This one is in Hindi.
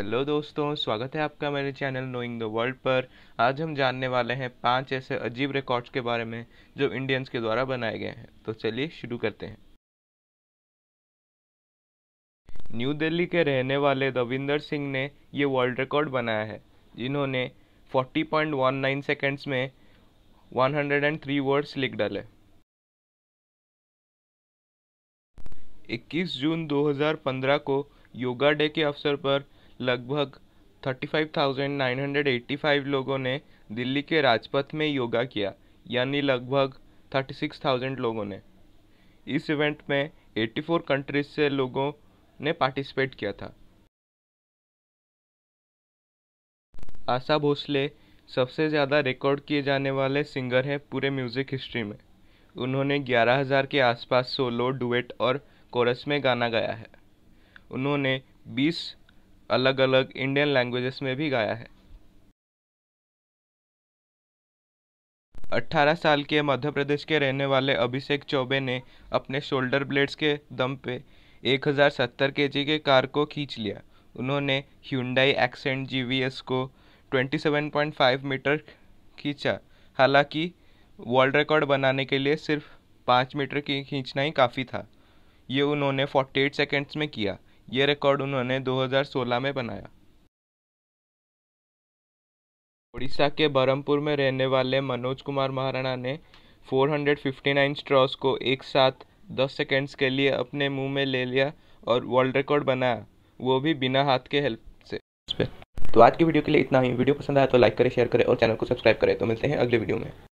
हेलो दोस्तों स्वागत है आपका मेरे चैनल नोइंग द वर्ल्ड पर आज हम जानने वाले हैं पांच ऐसे अजीब रिकॉर्ड्स के बारे में जो इंडियंस के द्वारा बनाए गए हैं तो चलिए शुरू करते हैं न्यू दिल्ली के रहने वाले दविंदर सिंह ने ये वर्ल्ड रिकॉर्ड बनाया है जिन्होंने 40.19 सेकेंड्स में 103 वर्ड्स लिख डाले 21 जून 2015 को योगा डे के अवसर पर लगभग 35,985 लोगों ने दिल्ली के राजपथ में योगा किया यानी लगभग 36,000 लोगों ने इस इवेंट में 84 कंट्रीज से लोगों ने पार्टिसिपेट किया था आशा भोसले सबसे ज़्यादा रिकॉर्ड किए जाने वाले सिंगर हैं पूरे म्यूज़िक हिस्ट्री में उन्होंने 11,000 के आसपास सोलो डुएट और कोरस में गाना गाया है उन्होंने अलग अलग इंडियन लैंग्वेजेस में भी गाया है 18 साल के मध्य प्रदेश के रहने वाले अभिषेक चौबे ने अपने शोल्डर ब्लेड्स के दम पे 1070 केजी के कार को खींच लिया उन्होंने ह्यूंडाई एक्सेंट जीवीएस को 27.5 मीटर खींचा हालांकि वर्ल्ड रिकॉर्ड बनाने के लिए सिर्फ पाँच मीटर की खींचना ही काफ़ी था ये उन्होंने 48 सेकेंड्स में किया ये रिकॉर्ड उन्होंने 2016 में बनाया उड़ीसा के बरमपुर में रहने वाले मनोज कुमार महाराणा ने 459 स्ट्रॉस को एक साथ 10 सेकेंड्स के लिए अपने मुंह में ले लिया और वर्ल्ड रिकॉर्ड बनाया वो भी बिना हाथ के हेल्प से तो आज की वीडियो के लिए इतना ही वीडियो पसंद आया तो लाइक करें शेयर करें और चैनल को सब्सक्राइब करें तो मिलते हैं अगले वीडियो में